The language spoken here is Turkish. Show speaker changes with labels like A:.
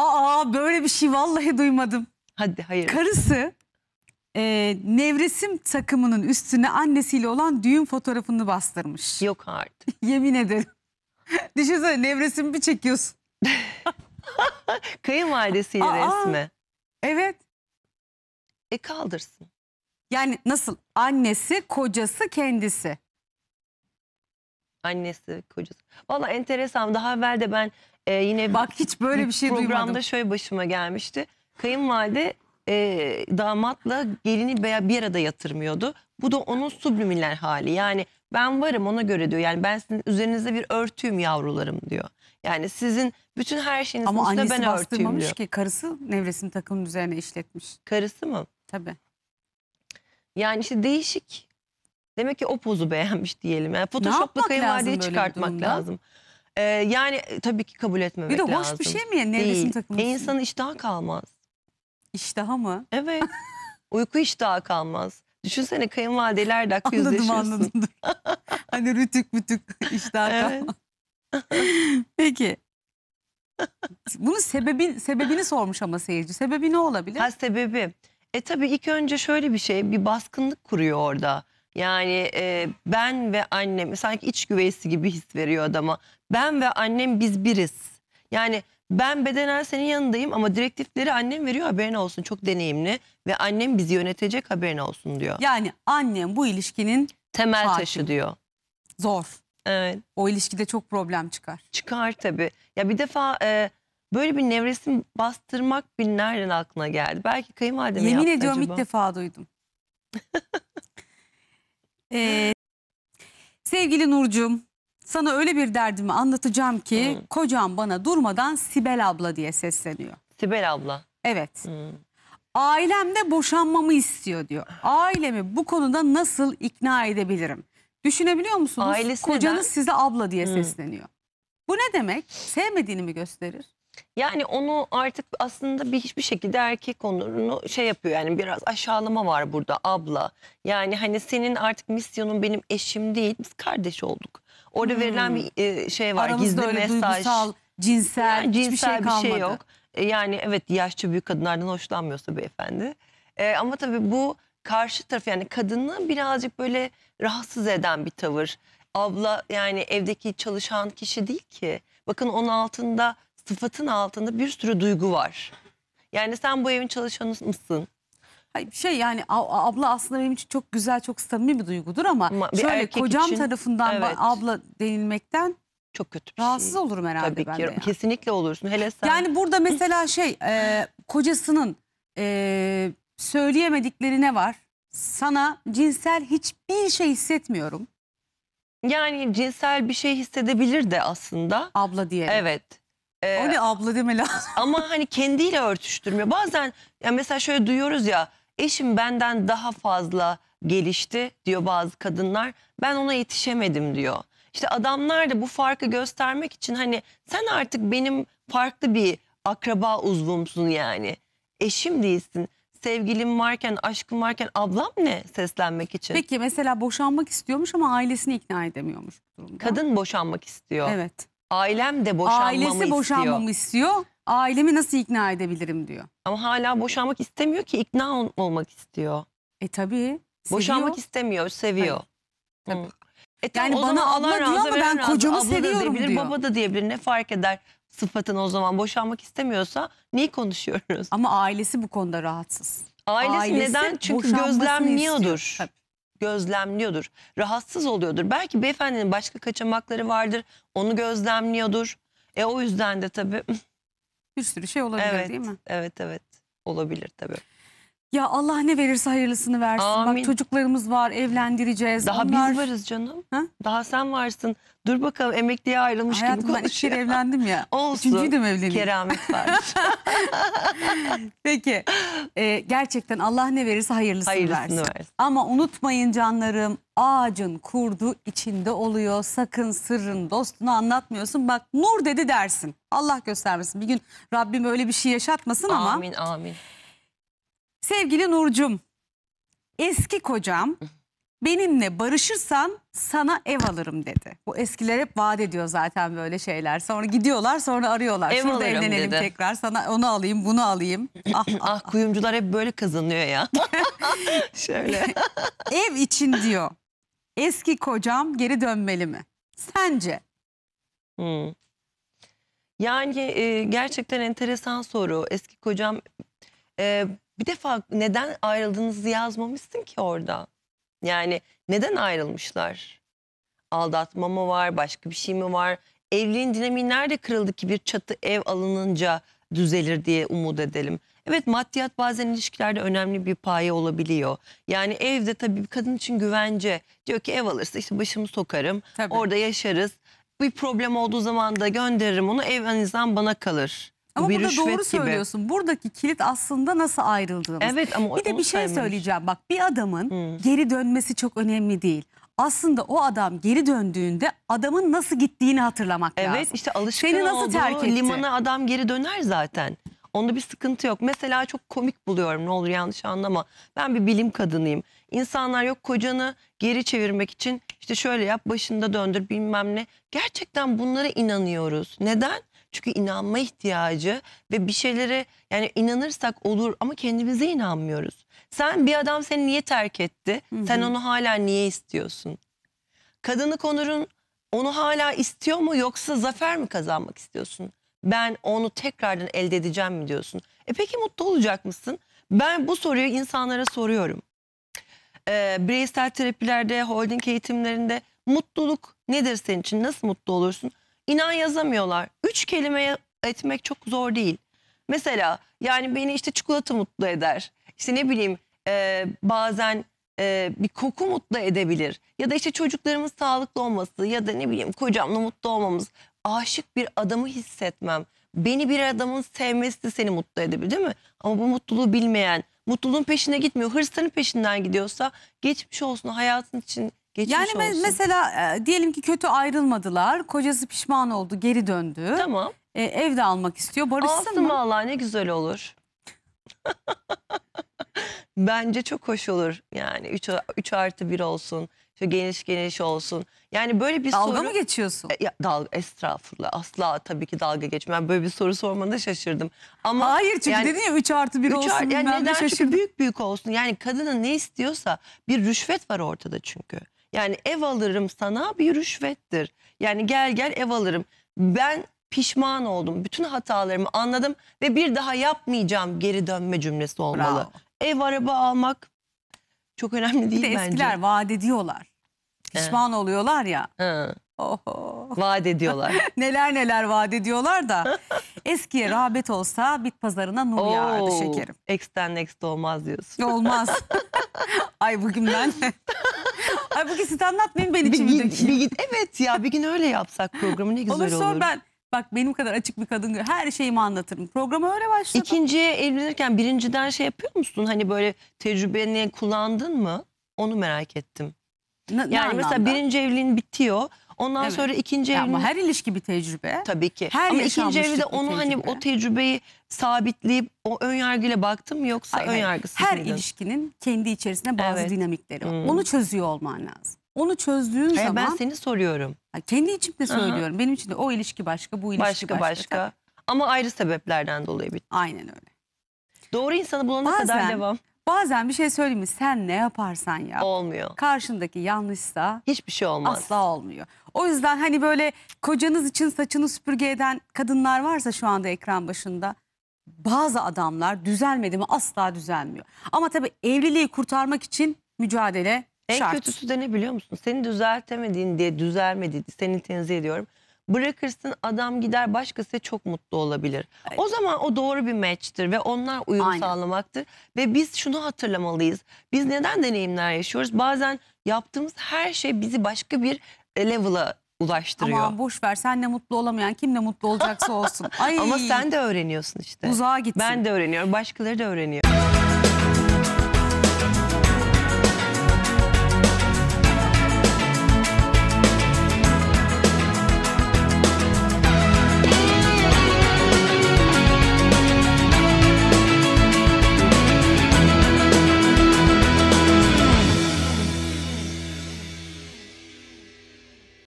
A: Aa böyle bir şey vallahi duymadım. Hadi hayır. Karısı e, nevresim takımının üstüne annesiyle olan düğün fotoğrafını bastırmış. Yok artık. Yemin ederim. Düşünsene nevresimi bir çekiyorsun. Kayınvalidesiyle Aa, resmi. Evet. E kaldırsın. Yani nasıl annesi, kocası, kendisi
B: annesi, kocası. Valla enteresan. Daha evvel de ben e, yine Bak hiç böyle bir şey programda duymadım. şöyle başıma gelmişti. Kayınvalide e, damatla gelini veya bir arada yatırmıyordu. Bu da onun subliminal hali. Yani ben varım ona göre diyor. Yani ben sizin üzerinizde bir örtüyüm yavrularım diyor. Yani sizin bütün her şeyinizin Ama üstüne annesi ben örtüyüm bastırmamış diyor. ki
A: karısı nevresim takımının üzerine işletmiş. Karısı mı?
B: Tabii. Yani işte değişik. Demek ki o pozu beğenmiş diyelim. Yani Photoshop'la yapmak kayınvalideyi çıkartmak lazım. Ee, yani e, tabii ki kabul etmemek lazım. Bir de lazım. bir şey mi ya? Neredesin Değil. takılmışsın? E, insanın iştahı kalmaz. İştaha mı? Evet. Uyku iştahı kalmaz. Düşünsene kayınvalideler dakika Anladım yüzleşiyorsun. anladım.
A: hani rütük mütük iştah Evet. kalma. Peki. Bunun sebebi, sebebini sormuş ama seyirci. Sebebi ne olabilir? Ha sebebi. E tabii
B: ilk önce şöyle bir şey bir baskınlık kuruyor orada. Yani e, ben ve annem sanki iç güveysi gibi his veriyor adama. Ben ve annem biz biriz. Yani ben bedener senin yanındayım ama direktifleri annem veriyor haberin olsun. Çok deneyimli ve annem bizi yönetecek haberin olsun diyor. Yani annem bu ilişkinin Temel Hakim. taşı diyor. zor. Evet. O ilişkide çok problem çıkar. Çıkar tabii. Ya bir defa e, böyle bir nevresim bastırmak bir nereden aklına geldi? Belki kayınvalide mi Yemin yaptı ediyorum acaba? ilk
A: defa duydum. Ee, sevgili Nurcum, sana öyle bir derdimi anlatacağım ki Hı. kocam bana durmadan Sibel abla diye sesleniyor. Sibel abla. Evet. Ailem de boşanmamı istiyor diyor. Ailemi bu konuda nasıl ikna edebilirim? Düşünebiliyor musunuz? Ailesi Kocanız neden? size abla diye Hı. sesleniyor. Bu ne demek? Sevmediğini mi gösterir?
B: Yani onu artık aslında bir hiçbir şekilde erkek onurunu şey yapıyor yani biraz aşağılama var burada abla. Yani hani senin artık misyonun benim eşim değil biz kardeş olduk. Orada hmm. verilen bir e, şey var Aramızda gizli öyle mesaj. Duygusal,
A: cinsel, yani cinsel hiçbir şey, kalmadı. bir şey yok.
B: E, yani evet yaşça büyük kadınlardan hoşlanmıyorsa beyefendi. E, ama tabii bu karşı taraf yani kadını birazcık böyle rahatsız eden bir tavır. Abla yani evdeki çalışan kişi değil ki. Bakın onun altında sıfatın altında bir sürü duygu var. Yani sen bu evin çalışanı mısın? Hayır,
A: Şey yani abla aslında benim için çok güzel çok samimi bir duygudur ama Ama bir şöyle kocam için, tarafından evet. abla denilmekten Çok kötü bir şey. rahatsız şey. olurum herhalde Tabii ben ki. de. yani. Kesinlikle olursun. Hele sen. Yani burada mesela şey e, kocasının e, söyleyemedikleri ne var? Sana cinsel hiçbir şey hissetmiyorum Yani cinsel bir şey hissedebilir de aslında. abla diye. Evet. Ee, o ne
B: abla deme lazım. ama hani kendiyle örtüştürmüyor. Bazen ya mesela şöyle duyuyoruz ya eşim benden daha fazla gelişti diyor bazı kadınlar. Ben ona yetişemedim diyor. İşte adamlar da bu farkı göstermek için hani sen artık benim farklı bir akraba uzvumsun yani. Eşim değilsin. Sevgilim varken, aşkım varken ablam ne seslenmek için?
A: Peki mesela boşanmak istiyormuş ama ailesini ikna edemiyormuş bu
B: durumda. Kadın boşanmak istiyor. Evet. Ailem
A: de boşanmamı Ailesi boşanmamı istiyor. Ailemi nasıl ikna edebilirim diyor.
B: Ama hala boşanmak istemiyor ki ikna olmak istiyor. E tabii. seviyor. Boşanmak istemiyor, seviyor. Tabii. E Yani bana zaman Allah abla diyor ama ben razı. kocamı Abla da seviyorum diyebilir, diyor. baba da diyebilir. Ne fark eder sıfatını o zaman boşanmak istemiyorsa niye konuşuyoruz? Ama ailesi bu konuda rahatsız. Ailesi, neden? Çünkü boşanmasını gözlemliyordur. istiyor. Tabii gözlemliyordur. Rahatsız oluyordur. Belki beyefendinin başka kaçamakları vardır. Onu gözlemliyordur. E o yüzden de tabii. Bir sürü şey olabilir evet, değil mi? Evet evet olabilir tabii.
A: Ya Allah ne verirse hayırlısını versin. Amin. Bak çocuklarımız var, evlendireceğiz. Daha Onlar... biz varız canım. Ha? Daha sen varsın. Dur bakalım emekliye ayrılmış Hayatım, gibi konuşuyor. ben iki kere evlendim ya. Olsun. Üçüncüyü de mi evleneyim? Keramet var. Peki. Ee, gerçekten Allah ne verirse hayırlısını, hayırlısını versin. versin. Ama unutmayın canlarım ağacın kurdu içinde oluyor. Sakın sırrın dostunu anlatmıyorsun. Bak nur dedi dersin. Allah göstermesin. Bir gün Rabbim öyle bir şey yaşatmasın amin, ama. Amin amin. Sevgili Nurcum, eski kocam benimle barışırsan sana ev alırım dedi. Bu eskiler hep vaat ediyor zaten böyle şeyler. Sonra gidiyorlar sonra arıyorlar. Ev Şurada alırım evlenelim dedi. tekrar sana onu alayım bunu alayım. Ah, ah, ah kuyumcular hep böyle kazanıyor ya. Şöyle. ev için diyor. Eski kocam geri dönmeli mi? Sence? Hmm. Yani e,
B: gerçekten enteresan soru. Eski kocam e, bir defa neden ayrıldığınızı yazmamışsın ki orada? Yani neden ayrılmışlar? Aldatma mı var, başka bir şey mi var? Evliliğin dinamiği nerede kırıldı ki bir çatı ev alınınca düzelir diye umut edelim. Evet maddiyat bazen ilişkilerde önemli bir paye olabiliyor. Yani evde tabii bir kadın için güvence. Diyor ki ev alırsa işte başımı sokarım. Tabii. Orada yaşarız. Bir problem olduğu zaman da gönderirim onu evinizden bana kalır.
A: Ama bir burada doğru gibi. söylüyorsun. Buradaki kilit aslında nasıl ayrıldığımız. Evet ama bir de bir şey söyleyeceğim. Bak bir adamın hmm. geri dönmesi çok önemli değil. Aslında o adam geri döndüğünde adamın nasıl gittiğini hatırlamak evet, lazım. Evet işte alışkın Seni nasıl terk etti? limana
B: adam geri döner zaten. Onda bir sıkıntı yok. Mesela çok komik buluyorum ne olur yanlış anlama. Ben bir bilim kadınıyım. İnsanlar yok kocanı geri çevirmek için işte şöyle yap başında döndür bilmem ne. Gerçekten bunlara inanıyoruz. Neden? Çünkü inanma ihtiyacı ve bir şeylere yani inanırsak olur ama kendimize inanmıyoruz. Sen bir adam seni niye terk etti? Hı -hı. Sen onu hala niye istiyorsun? Kadını konurun onu hala istiyor mu yoksa zafer mi kazanmak istiyorsun? Ben onu tekrardan elde edeceğim mi diyorsun? E peki mutlu olacak mısın? Ben bu soruyu insanlara soruyorum. Ee, bireysel terapilerde, holding eğitimlerinde mutluluk nedir senin için? Nasıl mutlu olursun? inan yazamıyorlar. Üç kelime etmek çok zor değil. Mesela yani beni işte çikolata mutlu eder. İşte ne bileyim e, bazen e, bir koku mutlu edebilir. Ya da işte çocuklarımız sağlıklı olması ya da ne bileyim kocamla mutlu olmamız. Aşık bir adamı hissetmem. Beni bir adamın sevmesi de seni mutlu edebilir değil mi? Ama bu mutluluğu bilmeyen, mutluluğun peşine gitmiyor. hırsının peşinden gidiyorsa
A: geçmiş olsun
B: hayatın için Geçmiş yani olsun.
A: mesela e, diyelim ki kötü ayrılmadılar. Kocası pişman oldu, geri döndü. Tamam. E, ev de almak istiyor. Barışsın Alsın mı? vallahi ne güzel olur.
B: Bence çok hoş olur. Yani 3, artı 1 olsun. Şu geniş geniş olsun. Yani böyle bir Dalga soru... mı geçiyorsun? E, Ya, dalga, estağfurullah. Asla tabii ki dalga geçmem. böyle bir soru sormanda şaşırdım. Ama Hayır çünkü yani- dedin ya 3 artı 1 olsun. ar- yani ne neden çünkü büyük büyük olsun. Yani kadının ne istiyorsa bir rüşvet var ortada çünkü. Yani ev alırım sana bir rüşvettir. Yani gel gel ev alırım. Ben pişman oldum. Bütün hatalarımı anladım ve bir daha yapmayacağım geri dönme cümlesi olmalı. Bravo. Ev araba almak
A: çok önemli değil de bence. Eskiler vaat ediyorlar. Pişman He. oluyorlar ya. He. Oho. Vaat ediyorlar. neler neler vaat ediyorlar da. Eskiye rağbet olsa bit pazarına nur Oo, yağardı şekerim. X'ten next olmaz diyorsun. Olmaz. Ay bugün ben Ay bugün siz anlatmayın ben içimi bir, dökeyim. Bir, evet ya bir gün öyle yapsak programı ne güzel olur. Olur sor ben Bak benim kadar açık bir kadın her şeyimi anlatırım. Programı öyle başladım. İkinciye
B: evlenirken birinciden şey yapıyor musun? Hani böyle tecrübeni kullandın mı? Onu merak ettim. Ne, ne yani mesela anlamda? birinci evliliğin bitiyor.
A: Ondan Evet. sonra ikinci Ya evliliğin ama her ilişki bir tecrübe. Tabii ki. Her Ama ikinci yaşanmışlık evde bir onu hani o
B: tecrübeyi sabitleyip o ön yargıyla baktım yoksa Hayır, ön hayır. Her mıydı?
A: ilişkinin kendi içerisinde bazı Evet. dinamikleri var. Hmm. Onu çözüyor olman lazım. Onu çözdüğün Hayır, zaman ben seni soruyorum. kendi içimde Hı söylüyorum. Benim için de o ilişki başka, bu ilişki başka. Başka başka. Ama ayrı
B: sebeplerden dolayı bitti. Aynen öyle.
A: Doğru insanı bulana kadar devam. Bazen bir şey söyleyeyim mi? Sen ne yaparsan ya. Olmuyor. Karşındaki yanlışsa Hiçbir şey olmaz. asla olmuyor. O yüzden hani böyle kocanız için saçını süpürge eden kadınlar varsa şu anda ekran başında bazı adamlar düzelmedi mi asla düzelmiyor. Ama tabii evliliği kurtarmak için mücadele En şart. kötüsü
B: de ne biliyor musun? Seni düzeltemediğin diye düzelmedi. Seni tenzih ediyorum. Bırakırsın adam gider başkası çok mutlu olabilir. O zaman o doğru bir match'tir ve onlar uyum Aynen. sağlamaktır. Ve biz şunu hatırlamalıyız. Biz neden deneyimler yaşıyoruz? Bazen yaptığımız her şey bizi başka bir e, level'a ulaştırıyor. Ama boş ver senle mutlu olamayan kimle mutlu olacaksa olsun. Ay. Ama sen de öğreniyorsun işte. Uzağa gitsin. Ben de öğreniyorum başkaları da öğreniyor.